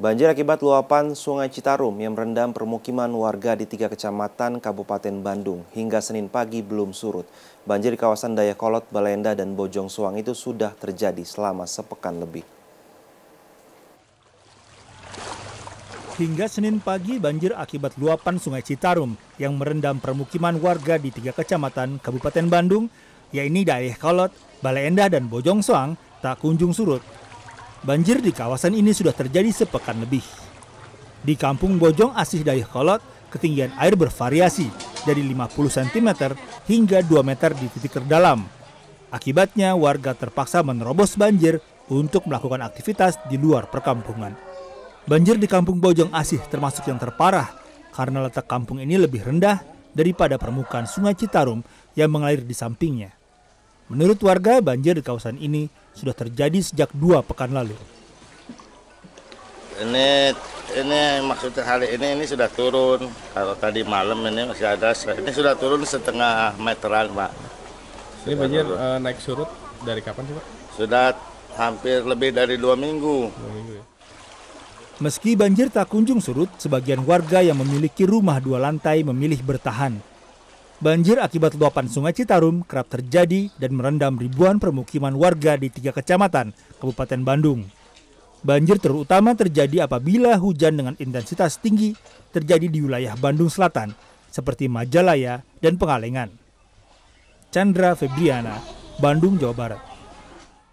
Banjir akibat luapan Sungai Citarum yang merendam permukiman warga di tiga kecamatan Kabupaten Bandung hingga Senin pagi belum surut. Banjir di kawasan Dayakolot, Balenda, dan Bojong Suang itu sudah terjadi selama sepekan lebih. Hingga Senin pagi banjir akibat luapan Sungai Citarum yang merendam permukiman warga di tiga kecamatan Kabupaten Bandung, yaitu Dayakolot, Balenda, dan Bojong Suang tak kunjung surut. Banjir di kawasan ini sudah terjadi sepekan lebih. Di Kampung Bojong Asih Dayakolot, ketinggian air bervariasi dari 50 cm hingga 2 meter di titik terdalam. Akibatnya warga terpaksa menerobos banjir untuk melakukan aktivitas di luar perkampungan. Banjir di Kampung Bojong Asih termasuk yang terparah karena letak kampung ini lebih rendah daripada permukaan Sungai Citarum yang mengalir di sampingnya. Menurut warga, banjir di kawasan ini sudah terjadi sejak dua pekan lalu. Ini ini maksudnya hari ini ini sudah turun. Kalau tadi malam ini masih ada, ini sudah turun setengah meteran, Pak. Ini banjir uh, naik surut dari kapan sih, Pak? Sudah hampir lebih dari dua minggu. Dua minggu ya. Meski banjir tak kunjung surut, sebagian warga yang memiliki rumah dua lantai memilih bertahan Banjir akibat luapan sungai Citarum kerap terjadi dan merendam ribuan permukiman warga di tiga kecamatan Kabupaten Bandung. Banjir terutama terjadi apabila hujan dengan intensitas tinggi terjadi di wilayah Bandung Selatan, seperti Majalaya dan Pengalengan. Chandra Febriana, Bandung, Jawa Barat.